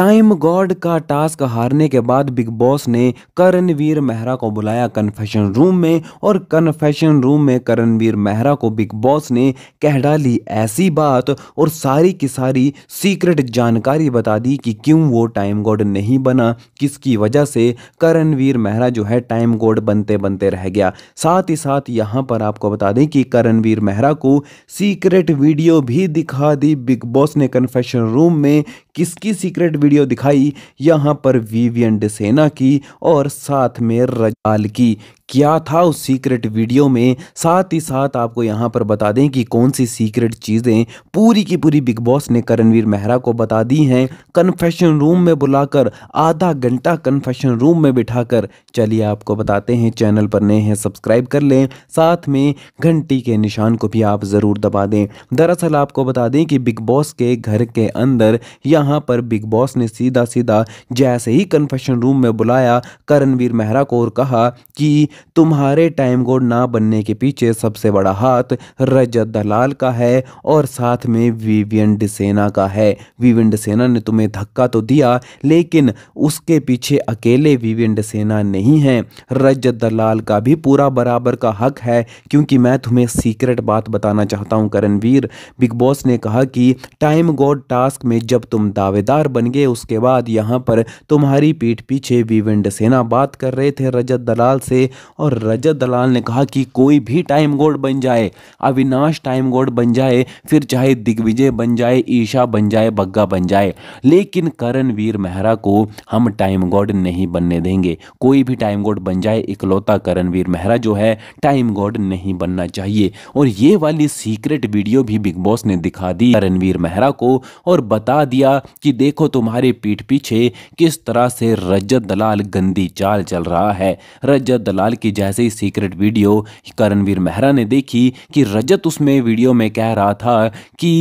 time God का task हारने के बाद बिग बॉस ने करणवीर मेहरा को बुलाया कन्फेशन रूम में और कन्फेशन रूम में करणवीर मेहरा को बिग बॉस ने कह डाली ऐसी बात और सारी की सारी सीक्रेट जानकारी बता दी कि क्यों वो टाइम गॉड नहीं बना किसकी वजह से करणवीर मेहरा जो है टाइम गॉड बनते बनते रह गया साथ ही साथ यहाँ पर आपको बता दें कि करणवीर मेहरा को सीक्रेट वीडियो भी दिखा दी बिग बॉस ने कन्फेशन रूम में किसकी सीक्रेट वीडियो वीडियो दिखाई यहाँ पर विवियन डिसेना की और साथ में रजाल की क्या था उस सीक्रेट वीडियो में साथ ही साथ आपको यहाँ पर बता दें कि कौन सी सीक्रेट चीज़ें पूरी की पूरी बिग बॉस ने करणवीर मेहरा को बता दी हैं कन्फेशन रूम में बुलाकर आधा घंटा कन्फेशन रूम में बिठाकर चलिए आपको बताते हैं चैनल पर नए हैं सब्सक्राइब कर लें साथ में घंटी के निशान को भी आप ज़रूर दबा दें दरअसल आपको बता दें कि बिग बॉस के घर के अंदर यहाँ पर बिग बॉस ने सीधा सीधा जैसे ही कन्फेशन रूम में बुलाया करणवीर मेहरा को और कहा कि तुम्हारे टाइम गोड ना बनने के पीछे सबसे बड़ा हाथ रजत दलाल का है और साथ में विवियन डिसेना का है विवियन डिसेना ने तुम्हें धक्का तो दिया लेकिन उसके पीछे अकेले विवियन डिसेना नहीं है रजत दलाल का भी पूरा बराबर का हक है क्योंकि मैं तुम्हें सीक्रेट बात बताना चाहता हूँ करणवीर बिग बॉस ने कहा कि टाइम गॉड टास्क में जब तुम दावेदार बन गए उसके बाद यहाँ पर तुम्हारी पीठ पीछे विविंड सेना बात कर रहे थे रजत दलाल से और रजत दलाल ने कहा कि कोई भी टाइम गोड बन जाए अविनाश टाइम गोड बन जाए फिर चाहे दिग्विजय बन जाए ईशा बन जाए बग्गा बन जाए लेकिन करणवीर मेहरा को हम टाइम गॉड नहीं बनने देंगे कोई भी टाइम गॉड बन जाए इकलौता करणवीर मेहरा जो है टाइम गॉड नहीं बनना चाहिए और ये वाली सीक्रेट वीडियो भी बिग बॉस ने दिखा दी करणवीर मेहरा को और बता दिया कि देखो तुम्हारे पीठ पीछे किस तरह से रजत दलाल गंदी चाल चल रहा है रजत दलाल कि जैसे ही सीक्रेट वीडियो करणवीर मेहरा ने देखी कि रजत उसमें वीडियो में कह रहा था कि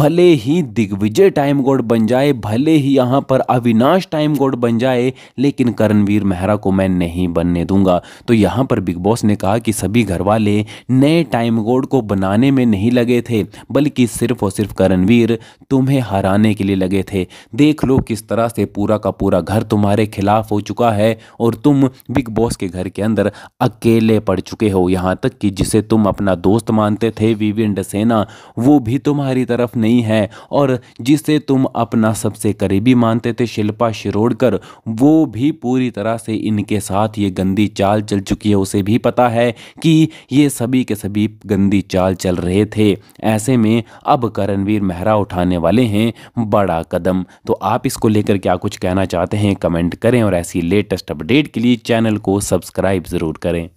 भले ही दिग्विजय टाइम गोड बन जाए भले ही यहाँ पर अविनाश टाइम गोड बन जाए लेकिन करणवीर मेहरा को मैं नहीं बनने दूंगा तो यहाँ पर बिग बॉस ने कहा कि सभी घर वाले नए टाइम गोड को बनाने में नहीं लगे थे बल्कि सिर्फ और सिर्फ करणवीर तुम्हें हराने के लिए लगे थे देख लो किस तरह से पूरा का पूरा घर तुम्हारे खिलाफ हो चुका है और तुम बिग बॉस के घर के अंदर अकेले पड़ चुके हो यहाँ तक कि जिसे तुम अपना दोस्त मानते थे विविन सेना वो भी तुम्हारी तरफ नहीं है और जिसे तुम अपना सबसे करीबी मानते थे शिल्पा शिरोडकर वो भी पूरी तरह से इनके साथ ये गंदी चाल चल चुकी है उसे भी पता है कि ये सभी के सभी गंदी चाल चल रहे थे ऐसे में अब करणवीर मेहरा उठाने वाले हैं बड़ा कदम तो आप इसको लेकर क्या कुछ कहना चाहते हैं कमेंट करें और ऐसी लेटेस्ट अपडेट के लिए चैनल को सब्सक्राइब ज़रूर करें